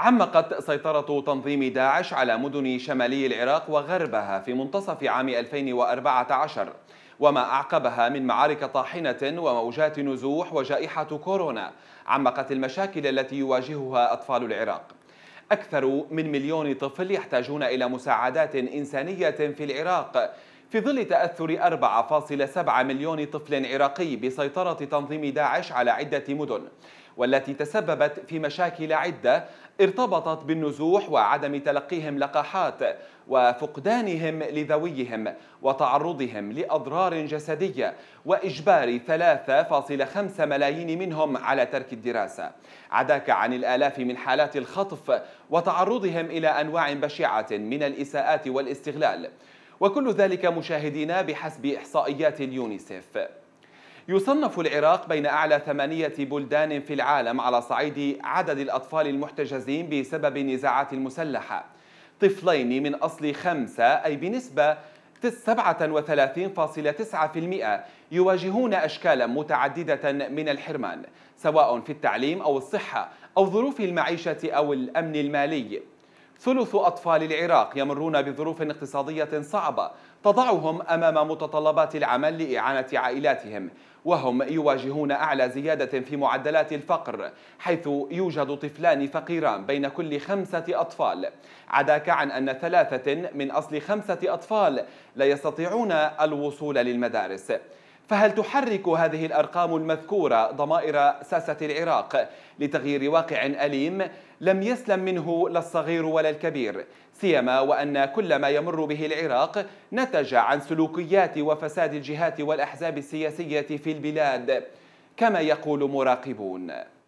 عمقت سيطرة تنظيم داعش على مدن شمالي العراق وغربها في منتصف عام 2014 وما أعقبها من معارك طاحنة وموجات نزوح وجائحة كورونا عمقت المشاكل التي يواجهها أطفال العراق أكثر من مليون طفل يحتاجون إلى مساعدات إنسانية في العراق في ظل تأثر 4.7 مليون طفل عراقي بسيطرة تنظيم داعش على عدة مدن والتي تسببت في مشاكل عدة ارتبطت بالنزوح وعدم تلقيهم لقاحات وفقدانهم لذويهم وتعرضهم لأضرار جسدية وإجبار 3.5 ملايين منهم على ترك الدراسة عداك عن الآلاف من حالات الخطف وتعرضهم إلى أنواع بشعة من الإساءات والاستغلال وكل ذلك مشاهدينا بحسب إحصائيات اليونيسف يصنف العراق بين أعلى ثمانية بلدان في العالم على صعيد عدد الأطفال المحتجزين بسبب النزاعات المسلحة طفلين من أصل خمسة أي بنسبة 37.9% يواجهون أشكالا متعددة من الحرمان سواء في التعليم أو الصحة أو ظروف المعيشة أو الأمن المالي ثلث أطفال العراق يمرون بظروف اقتصادية صعبة تضعهم أمام متطلبات العمل لإعانة عائلاتهم وهم يواجهون أعلى زيادة في معدلات الفقر حيث يوجد طفلان فقيران بين كل خمسة أطفال عداك عن أن ثلاثة من أصل خمسة أطفال لا يستطيعون الوصول للمدارس فهل تحرك هذه الأرقام المذكورة ضمائر ساسة العراق لتغيير واقع أليم لم يسلم منه لا الصغير ولا الكبير سيما وأن كل ما يمر به العراق نتج عن سلوكيات وفساد الجهات والأحزاب السياسية في البلاد كما يقول مراقبون